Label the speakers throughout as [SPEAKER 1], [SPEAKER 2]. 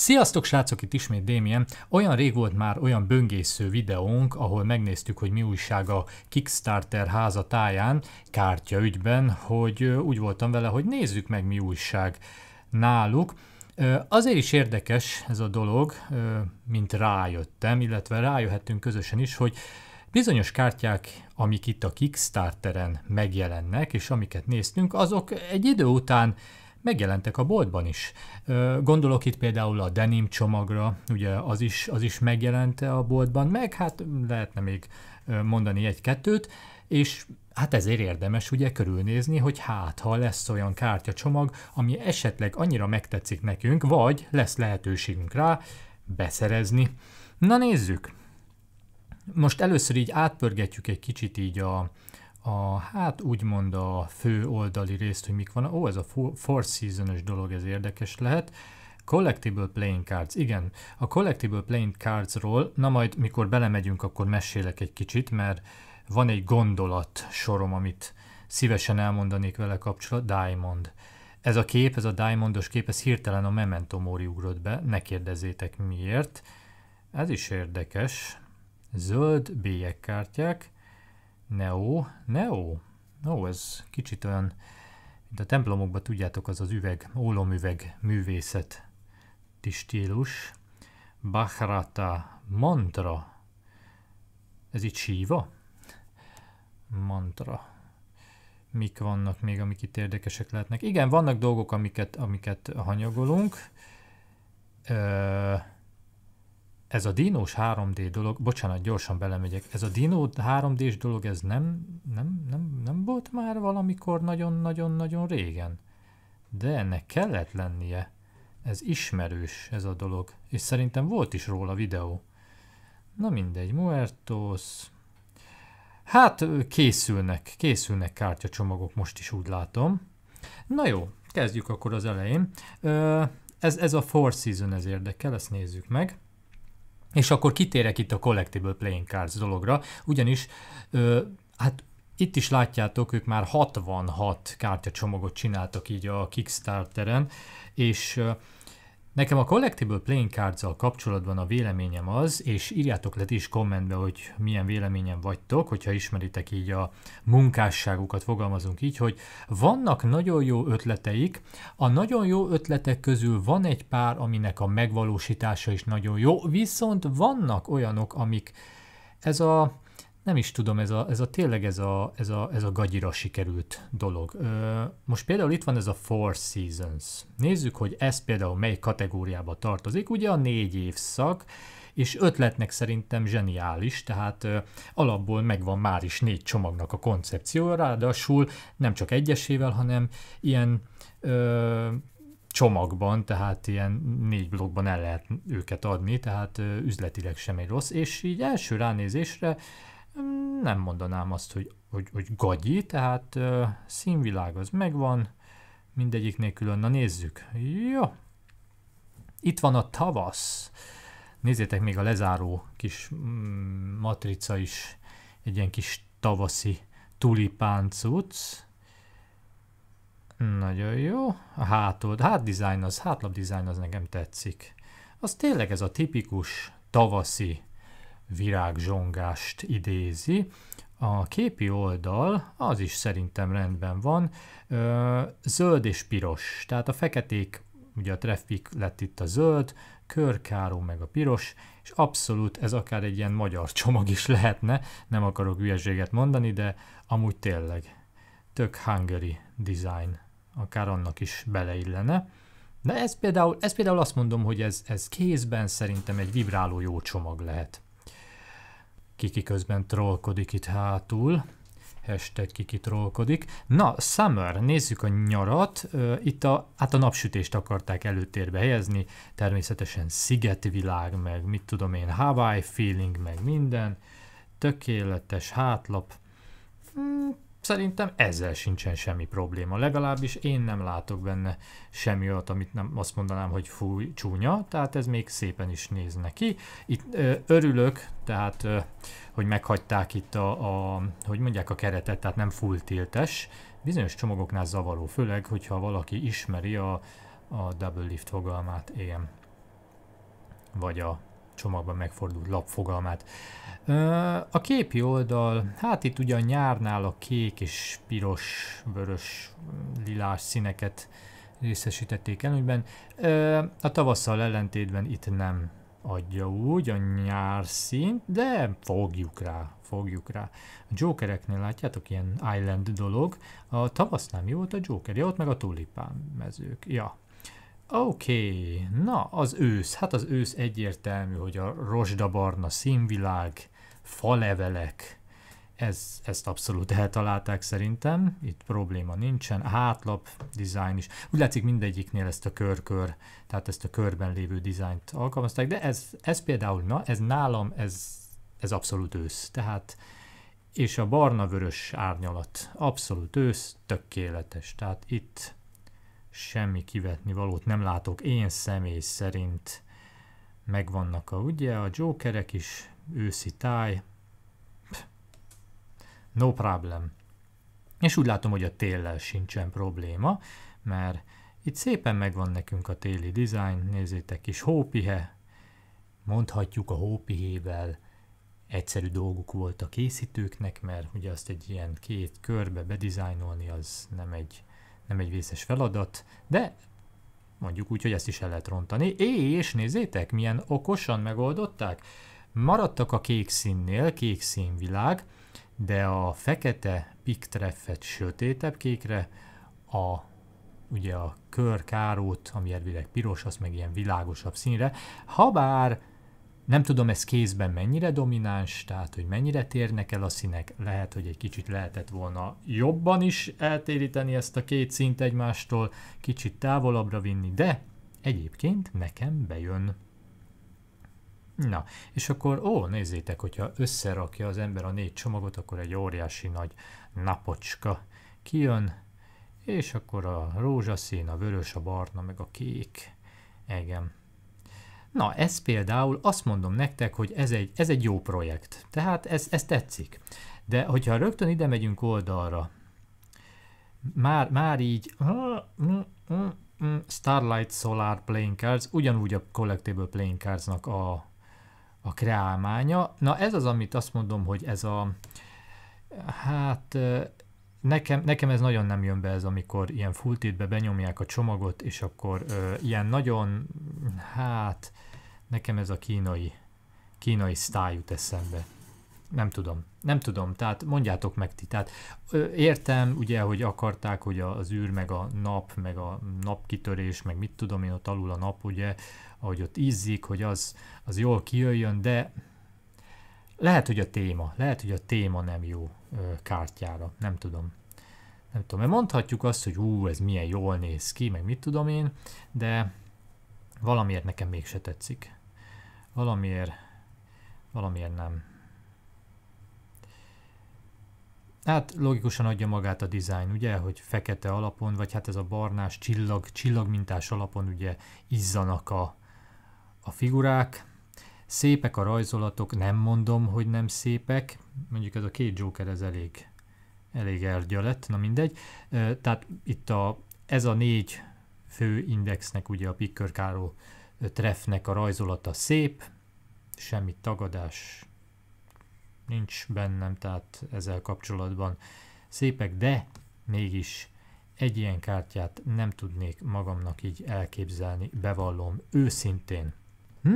[SPEAKER 1] Sziasztok srácok, itt ismét Démien. Olyan rég volt már olyan böngésző videónk, ahol megnéztük, hogy mi újság a Kickstarter háza táján, kártyaügyben, hogy úgy voltam vele, hogy nézzük meg mi újság náluk. Azért is érdekes ez a dolog, mint rájöttem, illetve rájöhettünk közösen is, hogy Bizonyos kártyák, amik itt a Kickstarteren megjelennek, és amiket néztünk, azok egy idő után megjelentek a boltban is. Gondolok itt például a denim csomagra, ugye az is, az is megjelente a boltban, meg hát lehetne még mondani egy-kettőt, és hát ezért érdemes ugye körülnézni, hogy hát ha lesz olyan kártyacsomag, ami esetleg annyira megtetszik nekünk, vagy lesz lehetőségünk rá beszerezni. Na nézzük! Most először így átpörgetjük egy kicsit így a, a, hát úgymond a fő oldali részt, hogy mik van. Ó, ez a Four season dolog, ez érdekes lehet. Collectible Playing Cards, igen. A Collectible Playing Cardsról, na majd mikor belemegyünk, akkor mesélek egy kicsit, mert van egy gondolat sorom, amit szívesen elmondanék vele kapcsolat, Diamond. Ez a kép, ez a Diamondos kép, ez hirtelen a Memento Mori ugrott be, ne kérdezzétek miért. Ez is érdekes. Zöld bélyek kártyák Neo. Neo? Neo, ez kicsit olyan, mint a templomokban tudjátok, az az üveg, ólomüveg művészet stílus. Bachrata mantra. Ez itt síva? Mantra. Mik vannak még, amik itt érdekesek lehetnek? Igen, vannak dolgok, amiket, amiket hanyagolunk. Ö- ez a dinós 3D dolog, bocsánat, gyorsan belemegyek, ez a dinó 3D-s dolog, ez nem, nem, nem, nem volt már valamikor nagyon-nagyon-nagyon régen. De ennek kellett lennie. Ez ismerős, ez a dolog. És szerintem volt is róla videó. Na mindegy, Muertos. Hát készülnek, készülnek kártyacsomagok most is úgy látom. Na jó, kezdjük akkor az elején. Ez, ez a Four Season, ez érdekel, ezt nézzük meg. És akkor kitérek itt a Collectible Playing Cards dologra, ugyanis ö, hát itt is látjátok, ők már 66 kártyacsomagot csináltak így a Kickstarteren, és Nekem a Collectible Playing cards kapcsolatban a véleményem az, és írjátok le is kommentbe, hogy milyen véleményem vagytok, hogyha ismeritek így a munkásságukat, fogalmazunk így, hogy vannak nagyon jó ötleteik, a nagyon jó ötletek közül van egy pár, aminek a megvalósítása is nagyon jó, viszont vannak olyanok, amik ez a nem is tudom, ez a, ez a tényleg ez a, ez, a, ez a gagyira sikerült dolog. Ö, most például itt van ez a Four Seasons. Nézzük, hogy ez például mely kategóriába tartozik. Ugye a négy évszak, és ötletnek szerintem zseniális, tehát ö, alapból megvan már is négy csomagnak a koncepció, ráadásul nem csak egyesével, hanem ilyen ö, csomagban, tehát ilyen négy blokkban el lehet őket adni, tehát üzletileg sem rossz, és így első ránézésre nem mondanám azt, hogy, hogy, hogy gagyi, tehát uh, színvilág az megvan, mindegyiknél külön, na nézzük. Jó. Itt van a tavasz. Nézzétek még a lezáró kis mm, matrica is, egy ilyen kis tavaszi tulipán Nagyon jó. A hátod, hát design az, hátlap design az nekem tetszik. Az tényleg ez a tipikus tavaszi virágzsongást idézi. A képi oldal az is szerintem rendben van, zöld és piros, tehát a feketék, ugye a traffic lett itt a zöld, körkáró meg a piros, és abszolút ez akár egy ilyen magyar csomag is lehetne, nem akarok hülyeséget mondani, de amúgy tényleg tök hungary design, akár annak is beleillene. De ez például, ez például azt mondom, hogy ez, ez kézben szerintem egy vibráló jó csomag lehet. Kiki közben trollkodik itt hátul. Hashtag Kiki trollkodik. Na, Summer, nézzük a nyarat. Itt a, hát a napsütést akarták előtérbe helyezni. Természetesen szigetvilág, meg mit tudom én, Hawaii feeling, meg minden. Tökéletes hátlap. Szerintem ezzel sincsen semmi probléma, legalábbis én nem látok benne semmi olyat, amit nem azt mondanám, hogy fúj, csúnya, tehát ez még szépen is néz neki. Itt ö, örülök, tehát ö, hogy meghagyták itt a, a, hogy mondják a keretet, tehát nem full tiltes, bizonyos csomagoknál zavaró, főleg, hogyha valaki ismeri a, a double lift fogalmát, én vagy a csomagban megfordult lap fogalmát. A képi oldal, hát itt ugyan nyárnál a kék és piros, vörös, lilás színeket részesítették előnyben. A tavasszal ellentétben itt nem adja úgy a nyár színt, de fogjuk rá, fogjuk rá. A Jokereknél látjátok ilyen island dolog, a tavasz nem jó volt a Joker, ja, ott meg a tulipán mezők, ja, Oké, okay. na az ősz. Hát az ősz egyértelmű, hogy a rozsdabarna színvilág, falevelek, ez, ezt abszolút eltalálták szerintem, itt probléma nincsen, hátlap, design is. Úgy látszik mindegyiknél ezt a körkör, tehát ezt a körben lévő dizájnt alkalmazták, de ez, ez például, na, ez nálam, ez, ez abszolút ősz. Tehát és a barna-vörös árnyalat abszolút ősz, tökéletes. Tehát itt semmi kivetni valót nem látok. Én személy szerint megvannak a, ugye, a jokerek is, őszi táj, no problem. És úgy látom, hogy a téllel sincsen probléma, mert itt szépen megvan nekünk a téli design, nézzétek is, hópihe, mondhatjuk a hópihével, egyszerű dolguk volt a készítőknek, mert ugye azt egy ilyen két körbe bedizájnolni az nem egy nem egy vészes feladat, de mondjuk úgy, hogy ezt is el lehet rontani. És nézzétek, milyen okosan megoldották. Maradtak a kék színnél, kék színvilág, de a fekete piktreffet sötétebb kékre, a ugye a körkárót, ami elvileg piros, az meg ilyen világosabb színre. Habár nem tudom ez kézben mennyire domináns, tehát hogy mennyire térnek el a színek, lehet, hogy egy kicsit lehetett volna jobban is eltéríteni ezt a két szint egymástól, kicsit távolabbra vinni, de egyébként nekem bejön. Na, és akkor, ó, nézzétek, hogyha összerakja az ember a négy csomagot, akkor egy óriási nagy napocska kijön, és akkor a rózsaszín, a vörös, a barna, meg a kék. Igen, Na, ez például azt mondom nektek, hogy ez egy, ez egy jó projekt. Tehát ez, ez tetszik. De hogyha rögtön ide megyünk oldalra, már, már így hm, hm, hm, Starlight Solar Playing Cards, ugyanúgy a Collectible Playing Cards-nak a, a kreálmánya. Na ez az, amit azt mondom, hogy ez a hát nekem, nekem ez nagyon nem jön be ez, amikor ilyen fulltitbe benyomják a csomagot, és akkor ö, ilyen nagyon, hát nekem ez a kínai, kínai sztály jut eszembe. Nem tudom, nem tudom, tehát mondjátok meg ti. Tehát ö, értem ugye, hogy akarták, hogy az űr, meg a nap, meg a napkitörés, meg mit tudom én, ott alul a nap, ugye, ahogy ott ízzik, hogy az, az jól kijöjjön, de lehet, hogy a téma, lehet, hogy a téma nem jó ö, kártyára, nem tudom. Nem tudom, mert mondhatjuk azt, hogy ú, ez milyen jól néz ki, meg mit tudom én, de valamiért nekem mégse tetszik. Valamiért, valamiért nem. Hát logikusan adja magát a design, ugye, hogy fekete alapon, vagy hát ez a barnás csillag, csillagmintás alapon ugye izzanak a, a figurák, Szépek a rajzolatok, nem mondom, hogy nem szépek, mondjuk ez a két Joker ez elég, elég ergya lett, na mindegy. Tehát itt a, ez a négy fő indexnek, ugye a Picker Caro treffnek a rajzolata szép, semmi tagadás nincs bennem, tehát ezzel kapcsolatban szépek, de mégis egy ilyen kártyát nem tudnék magamnak így elképzelni, bevallom őszintén.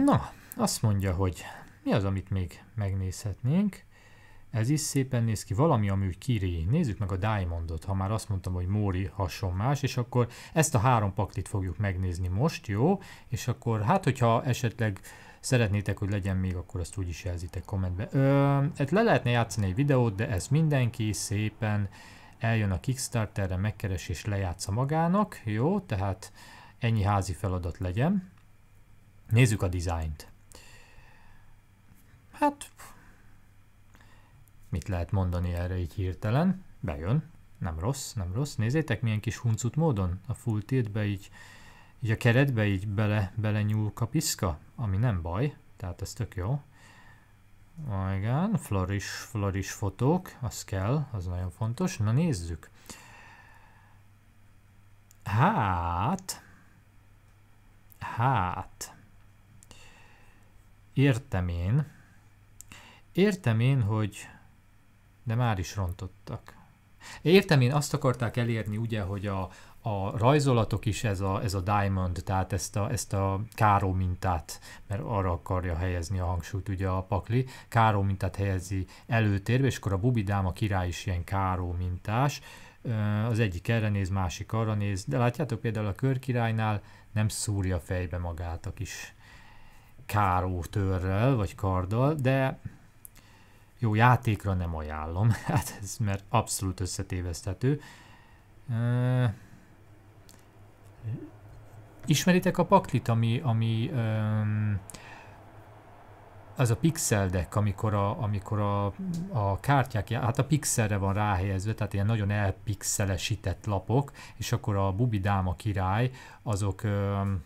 [SPEAKER 1] Na, azt mondja, hogy mi az, amit még megnézhetnénk. Ez is szépen néz ki, valami, ami úgy kiré. Nézzük meg a Diamondot, ha már azt mondtam, hogy Móri hason más, és akkor ezt a három paklit fogjuk megnézni most, jó? És akkor hát, hogyha esetleg szeretnétek, hogy legyen még, akkor azt úgy is jelzitek kommentbe. Ö, hát le lehetne játszani egy videót, de ez mindenki szépen eljön a Kickstarterre, megkeres és lejátsza magának, jó? Tehát ennyi házi feladat legyen. Nézzük a dizájnt. Hát, mit lehet mondani erre így hirtelen? Bejön. Nem rossz, nem rossz. Nézzétek, milyen kis huncut módon a full tiltbe így, így a keretbe így bele, bele nyúl kapiszka, ami nem baj, tehát ez tök jó. Oh, igen, floris, floris fotók, az kell, az nagyon fontos. Na nézzük. Hát, hát, Értem én, értem én, hogy de már is rontottak. Értem én, azt akarták elérni ugye, hogy a, a rajzolatok is ez a, ez a diamond, tehát ezt a, ezt a káró mintát, mert arra akarja helyezni a hangsúlyt ugye a pakli, káró mintát helyezi előtérbe, és akkor a bubidám a király is ilyen káró mintás, az egyik erre néz, másik arra néz, de látjátok például a körkirálynál nem szúrja fejbe magát a kis káró törrel, vagy karddal, de jó játékra nem ajánlom, hát ez mert abszolút összetévesztető. ismeritek a paklit, ami, ami um, az a pixel deck, amikor a, amikor a, a kártyák, hát a pixelre van ráhelyezve, tehát ilyen nagyon elpixelesített lapok, és akkor a Bubi Dáma király, azok um,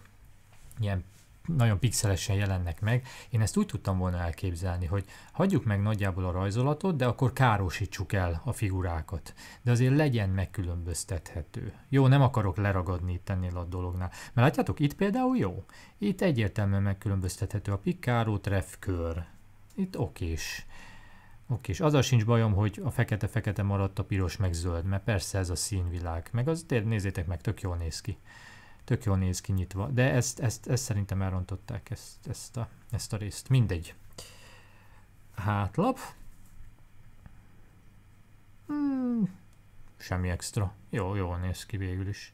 [SPEAKER 1] ilyen nagyon pixelesen jelennek meg. Én ezt úgy tudtam volna elképzelni, hogy hagyjuk meg nagyjából a rajzolatot, de akkor károsítsuk el a figurákat. De azért legyen megkülönböztethető. Jó, nem akarok leragadni itt ennél a dolognál. Mert látjátok, itt például jó. Itt egyértelműen megkülönböztethető a pikkáró trefkör. Itt okés. Oké, és azzal sincs bajom, hogy a fekete-fekete maradt, a piros meg zöld, mert persze ez a színvilág, meg az, nézzétek meg, tök jól néz ki. Tök jól néz ki nyitva, de ezt, ezt, ezt szerintem elrontották ezt, ezt, a, ezt a részt. Mindegy. Hátlap. Hmm, semmi extra. Jó, jól néz ki végül is.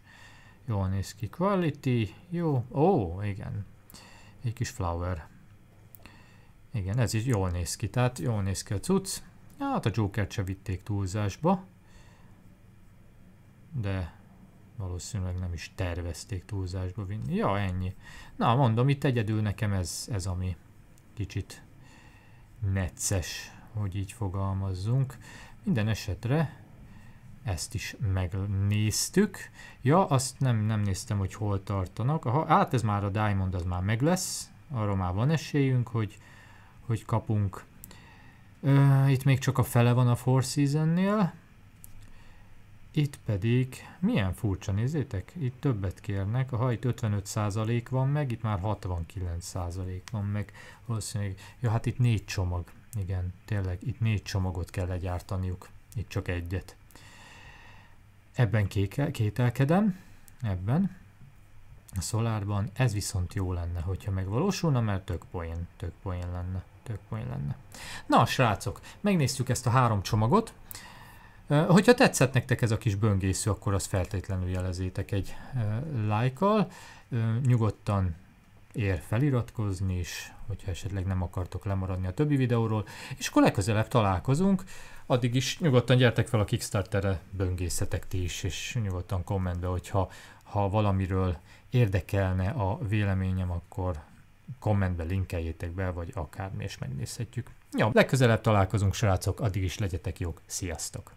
[SPEAKER 1] Jól néz ki. Quality, jó. Ó, igen. Egy kis flower. Igen, ez is jól néz ki. Tehát jól néz ki a cucc. Hát a Joker-t se vitték túlzásba. De valószínűleg nem is tervezték túlzásba vinni. Ja, ennyi. Na, mondom, itt egyedül nekem ez, ez ami kicsit necces, hogy így fogalmazzunk. Minden esetre ezt is megnéztük. Ja, azt nem, nem néztem, hogy hol tartanak. Aha, hát ez már a Diamond, az már meg lesz. Arra már van esélyünk, hogy, hogy kapunk. itt még csak a fele van a Four Season-nél. Itt pedig, milyen furcsa, nézzétek, itt többet kérnek, ha itt 55% van meg, itt már 69% van meg, valószínűleg, ja hát itt négy csomag, igen, tényleg, itt négy csomagot kell legyártaniuk, itt csak egyet. Ebben kékel, kételkedem, ebben, a szolárban, ez viszont jó lenne, hogyha megvalósulna, mert tök poén, tök poén lenne, tök poén lenne. Na, srácok, megnéztük ezt a három csomagot, Hogyha tetszett nektek ez a kis böngésző, akkor azt feltétlenül jelezétek egy lájkkal. Nyugodtan ér feliratkozni is, hogyha esetleg nem akartok lemaradni a többi videóról, és akkor legközelebb találkozunk, addig is nyugodtan gyertek fel a Kickstarterre, böngészetek ti is, és nyugodtan kommentbe, hogyha ha valamiről érdekelne a véleményem, akkor kommentbe linkeljétek be, vagy akármi, és megnézhetjük. Ja, legközelebb találkozunk, srácok, addig is legyetek jók, sziasztok!